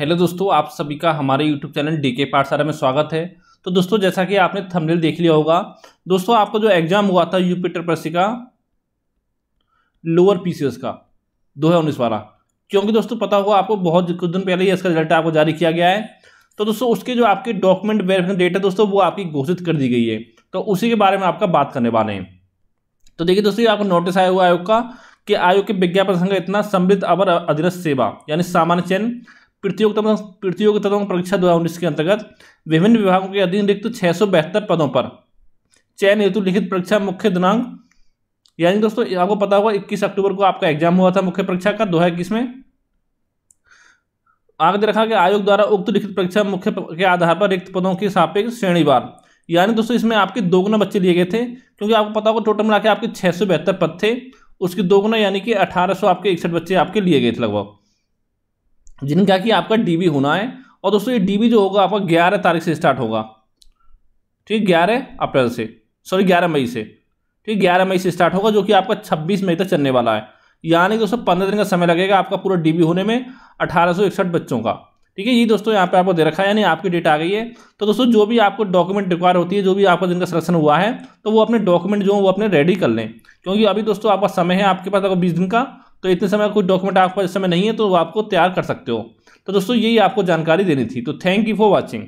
hello दोस्तों आप सभी का हमारे यूट्यूब चैनल डी के पाठशाला में स्वागत है तो दोस्तों जैसा कि आपने थंबनेल देख लिया होगा दोस्तों आपका जो एग्ज़ाम हुआ था यूपी ट्रिपरसी का लोअर पीसीएस का दो हज़ार उन्नीस वाला क्योंकि दोस्तों पता होगा आपको बहुत कुछ दिन पहले ही इसका रिजल्ट आपको जारी किया गया है तो दोस्तों उसके जो आपके डॉक्यूमेंट वेरिफिकेशन डेट है दोस्तों वो आपकी घोषित कर दी गई है तो उसी के बारे में आपका बात करने वाले हैं तो देखिए दोस्तों आपको नोटिस आया हुआ आयोग का कि आयोग के विज्ञापन संघ इतना समृद्ध अवर अधिनस्थ सेवा यानी सामान्य चयन प्रतियोगिता प्रतियोगिता परीक्षा दो के अंतर्गत विभिन्न विभागों के अधीन रिक्त छः पदों पर चयन हेतु लिखित परीक्षा मुख्य दिनांक यानी दोस्तों आपको पता होगा 21 अक्टूबर को आपका एग्जाम हुआ था मुख्य परीक्षा का दो में आगे रखा गया आयोग द्वारा उक्त लिखित परीक्षा मुख्य के आधार पर रिक्त पदों की सापेक्ष श्रेणीवार यानी दोस्तों इसमें आपके दोगुना बच्चे लिए गए थे क्योंकि आपको पता होगा टोटल मिला के आपके छः पद थे उसके दोगुना यानी कि अठारह आपके इकसठ बच्चे आपके लिए गए थे लगभग जिनका कि आपका डीबी होना है और दोस्तों ये डीबी जो होगा आपका ग्यारह तारीख से स्टार्ट होगा ठीक ग्यारह अप्रैल से सॉरी ग्यारह मई से ठीक ग्यारह मई से स्टार्ट होगा जो कि आपका छब्बीस मई तक चलने वाला है यानी दोस्तों पंद्रह दिन का समय लगेगा आपका पूरा डीबी होने में अठारह बच्चों का ठीक है ये दोस्तों यहाँ पे आपको दे रखा है यानी आपकी डेट आ गई है तो दोस्तों जो भी आपको डॉक्यूमेंट रिक्वायर होती है जो भी आपका जिनका सिलेक्शन हुआ है तो वो अपने डॉक्यूमेंट जो है वो अपने रेडी कर लें क्योंकि अभी दोस्तों आपका समय है आपके पास अगर बीस दिन का तो इतने समय कोई डॉक्यूमेंट आपके पास इस समय नहीं है तो आपको तैयार कर सकते हो तो दोस्तों यही आपको जानकारी देनी थी तो थैंक यू फॉर वॉचिंग